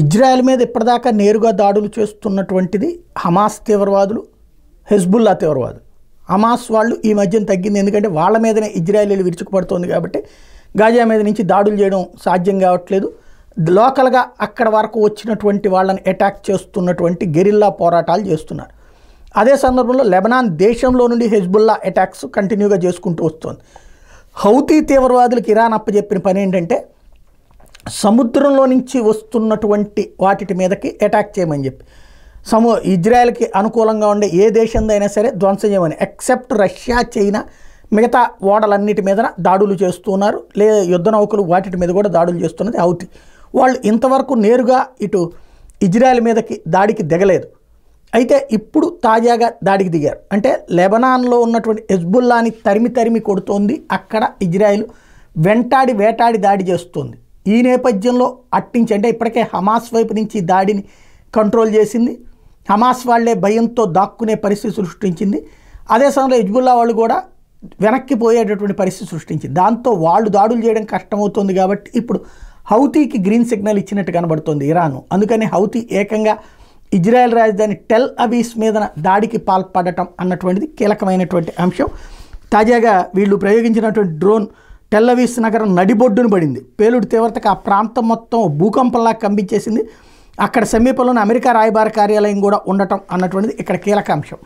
Israel మీద ఇప్పటిదాకా నేరుగా దాడులు చేస్తున్నటువంటిది హమాస్ తీవ్రవాదులు హెజ్బుల్లా తీవ్రవాదులు హమాస్ వాళ్ళు ఈ మధ్యన తగ్గింది ఎందుకంటే వాళ్ళ మీదనే ఇజ్రాయలీలు విరుచుకుపడుతోంది కాబట్టి గాజా మీద నుంచి దాడులు చేయడం సాధ్యం కావట్లేదు లోకల్గా అక్కడ వరకు వచ్చినటువంటి వాళ్ళని అటాక్ చేస్తున్నటువంటి గెరిల్లా పోరాటాలు చేస్తున్నారు అదే సందర్భంలో లెబనాన్ దేశంలో నుండి హెజ్బుల్లా అటాక్స్ కంటిన్యూగా చేసుకుంటూ వస్తుంది హౌతీ తీవ్రవాదులకు ఇరాన్ అప్పచెప్పిన పని ఏంటంటే సముద్రంలో నుంచి వస్తున్నటువంటి వాటి మీదకి అటాక్ చేయమని చెప్పి సము ఇజ్రాయెల్కి అనుకూలంగా ఉండే ఏ దేశందైనా సరే ధ్వంసం చేయమని ఎక్సెప్ట్ రష్యా చైనా మిగతా ఓడలన్నిటి మీద దాడులు చేస్తున్నారు లేదా యుద్ధ నౌకలు వాటి మీద కూడా దాడులు చేస్తున్నది అవుతి వాళ్ళు ఇంతవరకు నేరుగా ఇటు ఇజ్రాయెల్ మీదకి దాడికి దిగలేదు అయితే ఇప్పుడు తాజాగా దాడికి దిగారు అంటే లెబనాన్లో ఉన్నటువంటి హెజ్బుల్లాని తరిమి తరిమి కొడుతోంది అక్కడ ఇజ్రాయెల్ వెంటాడి వేటాడి దాడి చేస్తుంది ఈ నేపథ్యంలో అట్టించి అంటే ఇప్పటికే హమాస్ వైపు నుంచి దాడిని కంట్రోల్ చేసింది హమాస్ వాళ్లే భయంతో దాక్కునే పరిస్థితి సృష్టించింది అదే సమయంలో హిజ్బుల్లా వాళ్ళు కూడా వెనక్కి పోయేటటువంటి పరిస్థితి సృష్టించింది దాంతో వాళ్ళు దాడులు చేయడం కష్టమవుతుంది కాబట్టి ఇప్పుడు హౌతీకి గ్రీన్ సిగ్నల్ ఇచ్చినట్టు కనబడుతుంది ఇరాను అందుకని హౌతీ ఏకంగా ఇజ్రాయెల్ రాజధాని టెల్ అబీస్ మీద దాడికి పాల్పడటం అన్నటువంటిది కీలకమైనటువంటి అంశం తాజాగా వీళ్ళు ప్రయోగించినటువంటి డ్రోన్ టెల్లవీస్ నగరం నడిబొడ్డును పడింది పేలుడు తీవ్రతకు ఆ ప్రాంతం మొత్తం భూకంపంలా కంపించేసింది అక్కడ సమీపంలోని అమెరికా రాయబార కార్యాలయం కూడా ఉండటం అన్నటువంటిది ఇక్కడ కీలక అంశం